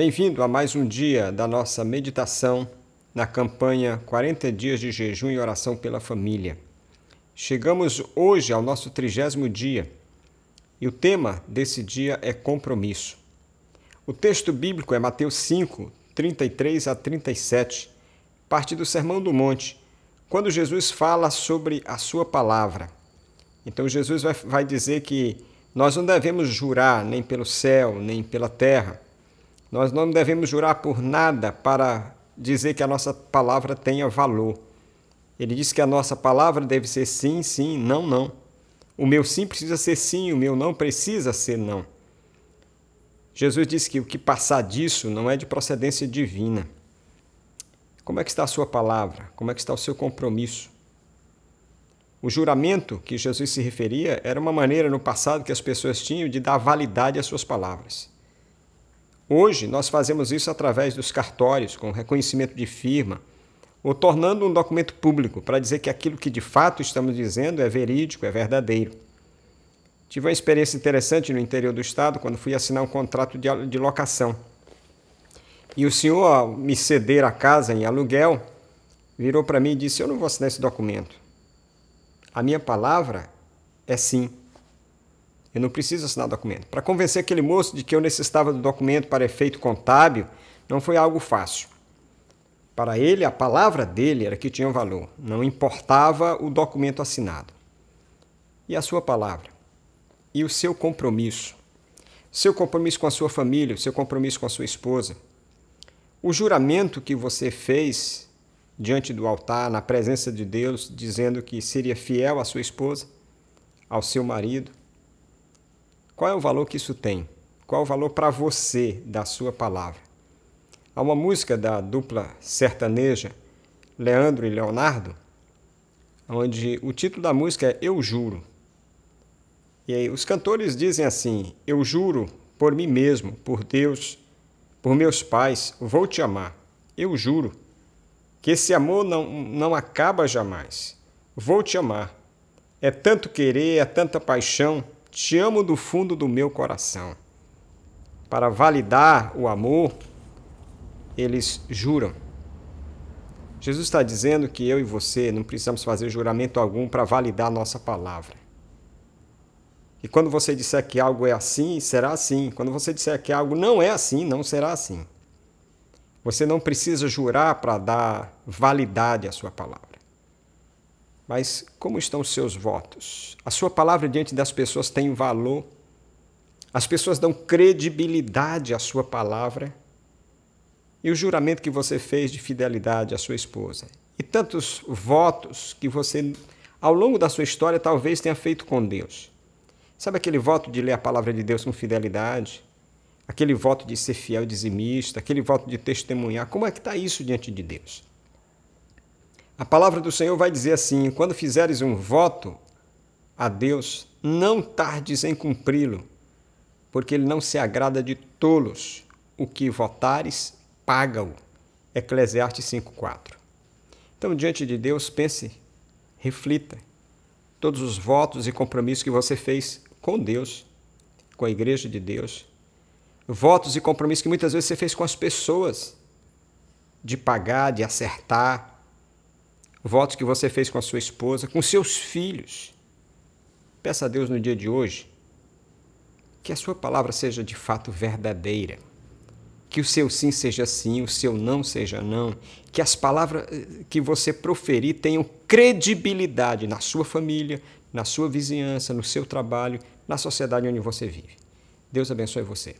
Bem-vindo a mais um dia da nossa meditação na campanha 40 Dias de Jejum e Oração pela Família. Chegamos hoje ao nosso trigésimo dia e o tema desse dia é compromisso. O texto bíblico é Mateus 5, 33 a 37, parte do Sermão do Monte, quando Jesus fala sobre a sua palavra. Então, Jesus vai, vai dizer que nós não devemos jurar nem pelo céu, nem pela terra nós não devemos jurar por nada para dizer que a nossa palavra tenha valor. Ele diz que a nossa palavra deve ser sim, sim, não, não. O meu sim precisa ser sim, o meu não precisa ser não. Jesus disse que o que passar disso não é de procedência divina. Como é que está a sua palavra? Como é que está o seu compromisso? O juramento que Jesus se referia era uma maneira no passado que as pessoas tinham de dar validade às suas palavras. Hoje, nós fazemos isso através dos cartórios, com reconhecimento de firma, ou tornando um documento público para dizer que aquilo que de fato estamos dizendo é verídico, é verdadeiro. Tive uma experiência interessante no interior do estado quando fui assinar um contrato de locação. E o senhor, ao me ceder a casa em aluguel, virou para mim e disse: Eu não vou assinar esse documento. A minha palavra é sim. Eu não preciso assinar documento. Para convencer aquele moço de que eu necessitava do documento para efeito contábil, não foi algo fácil. Para ele, a palavra dele era que tinha um valor, não importava o documento assinado. E a sua palavra? E o seu compromisso? Seu compromisso com a sua família, seu compromisso com a sua esposa? O juramento que você fez diante do altar, na presença de Deus, dizendo que seria fiel à sua esposa, ao seu marido, qual é o valor que isso tem? Qual é o valor para você da sua palavra? Há uma música da dupla sertaneja Leandro e Leonardo, onde o título da música é Eu Juro. E aí, os cantores dizem assim: Eu juro por mim mesmo, por Deus, por meus pais, vou te amar. Eu juro que esse amor não, não acaba jamais. Vou te amar. É tanto querer, é tanta paixão te amo do fundo do meu coração. Para validar o amor, eles juram. Jesus está dizendo que eu e você não precisamos fazer juramento algum para validar nossa palavra. E quando você disser que algo é assim, será assim. Quando você disser que algo não é assim, não será assim. Você não precisa jurar para dar validade à sua palavra. Mas como estão os seus votos? A sua palavra diante das pessoas tem valor? As pessoas dão credibilidade à sua palavra? E o juramento que você fez de fidelidade à sua esposa? E tantos votos que você, ao longo da sua história, talvez tenha feito com Deus. Sabe aquele voto de ler a palavra de Deus com fidelidade? Aquele voto de ser fiel dizimista? Aquele voto de testemunhar? Como é que está isso diante de Deus? A palavra do Senhor vai dizer assim: quando fizeres um voto a Deus, não tardes em cumpri-lo, porque ele não se agrada de tolos. O que votares, paga-o. Eclesiastes 5:4. Então, diante de Deus, pense, reflita todos os votos e compromissos que você fez com Deus, com a igreja de Deus. Votos e compromissos que muitas vezes você fez com as pessoas de pagar, de acertar, votos que você fez com a sua esposa, com seus filhos. Peça a Deus no dia de hoje que a sua palavra seja de fato verdadeira, que o seu sim seja sim, o seu não seja não, que as palavras eh, que você proferir tenham credibilidade na sua família, na sua vizinhança, no seu trabalho, na sociedade onde você vive. Deus abençoe você.